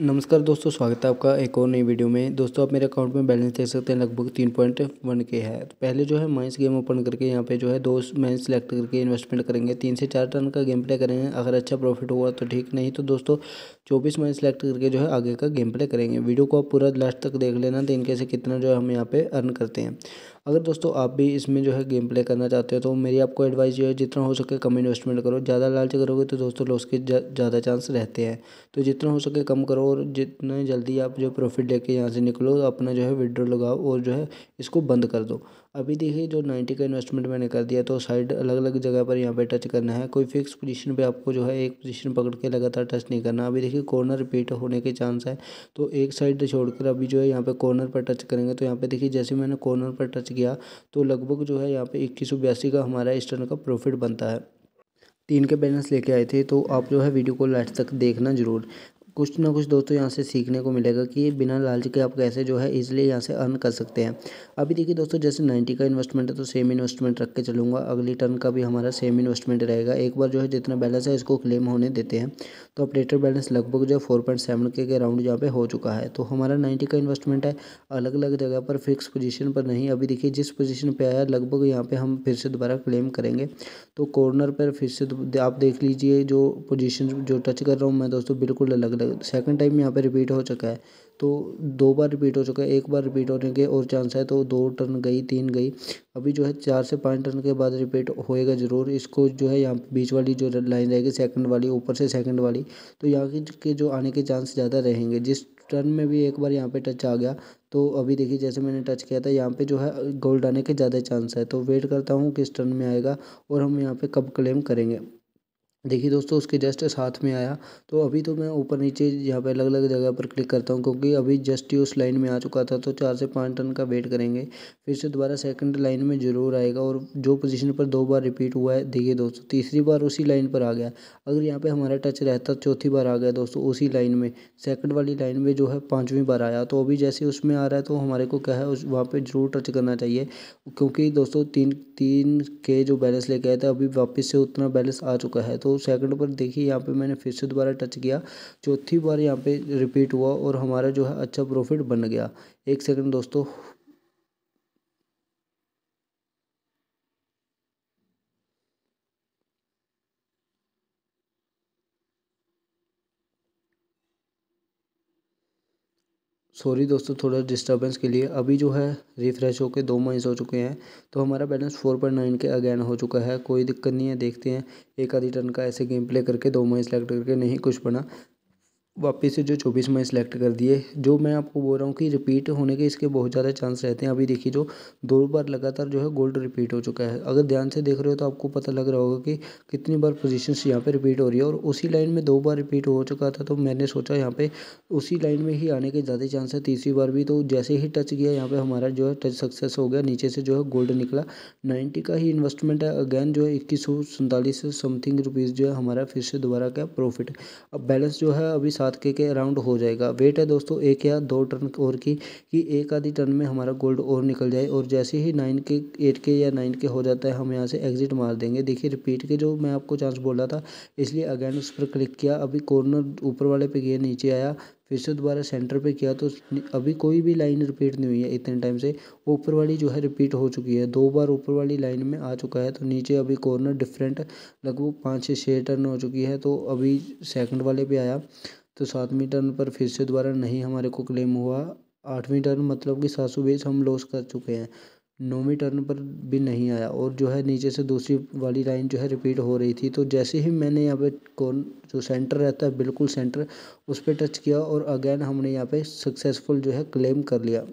नमस्कार दोस्तों स्वागत है आपका एक और नई वीडियो में दोस्तों आप मेरे अकाउंट में बैलेंस देख सकते हैं लगभग तीन पॉइंट वन के है तो पहले जो है माइंस गेम ओपन करके यहाँ पे जो है दो मैच सेलेक्ट करके इन्वेस्टमेंट करेंगे तीन से चार टन का गेम प्ले करेंगे अगर अच्छा प्रॉफिट हुआ तो ठीक नहीं तो दोस्तों चौबीस मैच सेलेक्ट करके जो है आगे का गेम प्ले करेंगे वीडियो को आप पूरा लास्ट तक देख लेना तो इनके से कितना जो है हम यहाँ पर अर्न करते हैं अगर दोस्तों आप भी इसमें जो है गेम प्ले करना चाहते हो तो मेरी आपको एडवाइस जो है जितना हो सके कम इन्वेस्टमेंट करो ज़्यादा लालच करोगे तो दोस्तों लॉस के ज़्यादा चांस रहते हैं तो जितना हो सके कम करो और जितना जल्दी आप जो प्रॉफिट लेके यहाँ से निकलो तो अपना जो है विड्रो लगाओ और जो है इसको बंद कर दो अभी देखिए जो नाइन्टी का इन्वेस्टमेंट मैंने कर दिया तो साइड अलग अलग जगह पर यहाँ पे टच करना है कोई फिक्स पोजीशन पे आपको जो है एक पोजीशन पकड़ के लगातार टच नहीं करना अभी देखिए कॉर्नर रिपीट होने के चांस है तो एक साइड छोड़कर अभी जो है यहाँ पे कॉर्नर पर टच करेंगे तो यहाँ पे देखिए जैसे मैंने कॉर्नर पर टच किया तो लगभग जो है यहाँ पे इक्कीस का हमारा इस टर्न का प्रॉफिट बनता है तीन के बैलेंस लेके आए थे तो आप जो है वीडियो को लास्ट तक देखना जरूर कुछ ना कुछ दोस्तों यहाँ से सीखने को मिलेगा कि बिना लालच के आप कैसे जो है इसलिए यहाँ से अर्न कर सकते हैं अभी देखिए दोस्तों जैसे नाइन्टी का इन्वेस्टमेंट है तो सेम इन्वेस्टमेंट रख के चलूँगा अगली टर्न का भी हमारा सेम इन्वेस्टमेंट रहेगा एक बार जो है जितना बैलेंस है इसको क्लेम होने देते हैं तो अपडेटेड बैलेंस लगभग जो है फोर पॉइंट सेवन के के राउंड यहाँ पे हो चुका है तो हमारा नाइन्टी का इन्वेस्टमेंट है अलग अलग जगह पर फिक्स पोजिशन पर नहीं अभी देखिए जिस पोजिशन पर आया लगभग यहाँ पर हम फिर से दोबारा क्लेम करेंगे तो कॉर्नर पर फिर से आप देख लीजिए जो पोजीशन जो टच कर रहा हूँ मैं दोस्तों बिल्कुल अलग अलग सेकंड टाइम यहाँ पे रिपीट हो चुका है तो दो बार रिपीट हो चुका है एक बार रिपीट होने के और चांस है तो दो टर्न गई तीन गई अभी जो है चार से पाँच टर्न के बाद रिपीट होएगा ज़रूर इसको जो है यहाँ बीच वाली जो लाइन रहेगी सेकंड वाली ऊपर से सेकंड वाली तो यहाँ के जो आने के चांस ज़्यादा रहेंगे जिस टर्न में भी एक बार यहाँ पे टच आ गया तो अभी देखिए जैसे मैंने टच किया था यहाँ पे जो है गोल्ड आने के ज़्यादा चांस है तो वेट करता हूँ किस टर्न में आएगा और हम यहाँ पे कब क्लेम करेंगे देखिए दोस्तों उसके जस्ट साथ में आया तो अभी तो मैं ऊपर नीचे यहाँ पे अलग अलग जगह पर क्लिक करता हूँ क्योंकि अभी जस्ट ही उस लाइन में आ चुका था तो चार से पाँच टन का वेट करेंगे फिर से दोबारा सेकंड लाइन में ज़रूर आएगा और जो पोजीशन पर दो बार रिपीट हुआ है देखिए दोस्तों तीसरी बार उसी लाइन पर आ गया अगर यहाँ पर हमारा टच रहता चौथी बार आ गया दोस्तों उसी लाइन में सेकेंड वाली लाइन में जो है पाँचवीं बार आया तो अभी जैसे उसमें आ रहा है तो हमारे को क्या है उस वहाँ पर ज़रूर टच करना चाहिए क्योंकि दोस्तों तीन तीन के जो बैलेंस लेके आए थे अभी वापस से उतना बैलेंस आ चुका है तो सेकंड पर देखिए यहाँ पे मैंने फिर से दोबारा टच किया चौथी बार यहाँ पे रिपीट हुआ और हमारा जो है अच्छा प्रॉफिट बन गया एक सेकंड दोस्तों सॉरी दोस्तों थोड़ा डिस्टर्बेंस के लिए अभी जो है रिफ़्रेश होकर दो महीने हो चुके हैं तो हमारा बैलेंस फोर पॉइंट नाइन के अगेन हो चुका है कोई दिक्कत नहीं है देखते हैं एक आधी टन का ऐसे गेम प्ले करके दो महीने सेलेक्ट करके नहीं कुछ बना वापस से जो चौबीस मई सेलेक्ट कर दिए जो मैं आपको बोल रहा हूँ कि रिपीट होने के इसके बहुत ज़्यादा चांस रहते हैं अभी देखिए जो दो बार लगातार जो है गोल्ड रिपीट हो चुका है अगर ध्यान से देख रहे हो तो आपको पता लग रहा होगा कि कितनी बार पोजीशंस यहाँ पे रिपीट हो रही है और उसी लाइन में दो बार रिपीट हो चुका था तो मैंने सोचा यहाँ पर उसी लाइन में ही आने के ज़्यादा चांस है तीसरी बार भी तो जैसे ही टच गया यहाँ पर हमारा जो है टच सक्सेस हो गया नीचे से जो है गोल्ड निकला नाइन्टी का ही इन्वेस्टमेंट है अगैन जो है इक्कीस सौ समथिंग रुपीज़ जो है हमारा फिर से दोबारा क्या प्रॉफिट अब बैलेंस जो है अभी सात के के अराउंड हो जाएगा वेट है दोस्तों एक या दो टर्न और की कि एक आधी टर्न में हमारा गोल्ड और निकल जाए और जैसे ही नाइन के एट के या नाइन के हो जाता है हम यहाँ से एग्जिट मार देंगे देखिए रिपीट के जो मैं आपको चांस बोला था इसलिए अगेन उस पर क्लिक किया अभी कॉर्नर ऊपर वाले पे गया नीचे आया फिर से दोबारा सेंटर पे किया तो अभी कोई भी लाइन रिपीट नहीं हुई है इतने टाइम से ऊपर वाली जो है रिपीट हो चुकी है दो बार ऊपर वाली लाइन में आ चुका है तो नीचे अभी कॉर्नर डिफरेंट लगभग पाँच से छः टर्न हो चुकी है तो अभी सेकंड वाले पे आया तो सातवीं टर्न पर फिर से दोबारा नहीं हमारे को क्लेम हुआ आठवीं टर्न मतलब कि सात सौ बीस हम लॉस कर चुके हैं नौवीं टर्न पर भी नहीं आया और जो है नीचे से दूसरी वाली लाइन जो है रिपीट हो रही थी तो जैसे ही मैंने यहाँ पे कौन जो सेंटर रहता है बिल्कुल सेंटर उस पर टच किया और अगेन हमने यहाँ पे सक्सेसफुल जो है क्लेम कर लिया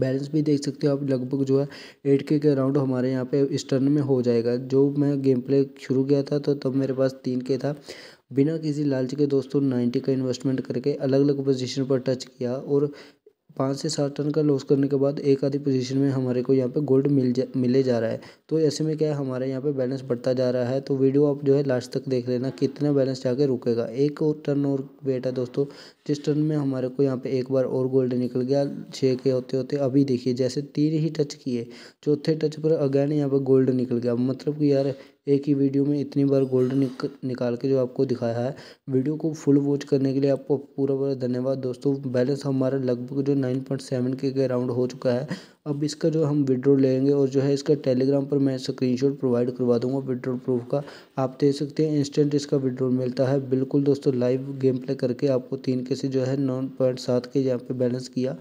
बैलेंस भी देख सकते हो आप लगभग जो है एट के के राउंड हमारे यहाँ पे इस टर्न में हो जाएगा जो मैं गेम प्ले शुरू किया था तो तब मेरे पास तीन के था बिना किसी लालच के दोस्तों नाइन्टी का इन्वेस्टमेंट करके अलग अलग पोजिशन पर टच किया और पाँच से सात टन का लॉस करने के बाद एक आधी पोजीशन में हमारे को यहाँ पे गोल्ड मिल जा मिले जा रहा है तो ऐसे में क्या है हमारे यहाँ पे बैलेंस बढ़ता जा रहा है तो वीडियो आप जो है लास्ट तक देख लेना कितना बैलेंस जाके रुकेगा एक और टर्न और वेट है दोस्तों जिस टर्न में हमारे को यहाँ पे एक बार और गोल्ड निकल गया छः के होते होते अभी देखिए जैसे तीन ही टच किए चौथे टच पर अगैन यहाँ पर गोल्ड निकल गया मतलब कि यार एक ही वीडियो में इतनी बार गोल्ड निक निकाल के जो आपको दिखाया है वीडियो को फुल वॉच करने के लिए आपको पूरा पूरा धन्यवाद दोस्तों बैलेंस हमारा लगभग जो नाइन पॉइंट सेवन के के अराउंड हो चुका है अब इसका जो हम विड्रो लेंगे और जो है इसका टेलीग्राम पर मैं स्क्रीनशॉट प्रोवाइड करवा दूंगा विड्रो प्रूफ का आप देख सकते हैं इंस्टेंट इसका विड्रो मिलता है बिल्कुल दोस्तों लाइव गेम प्ले करके आपको तीन के से जो है नौ पॉइंट सात के यहाँ पे बैलेंस किया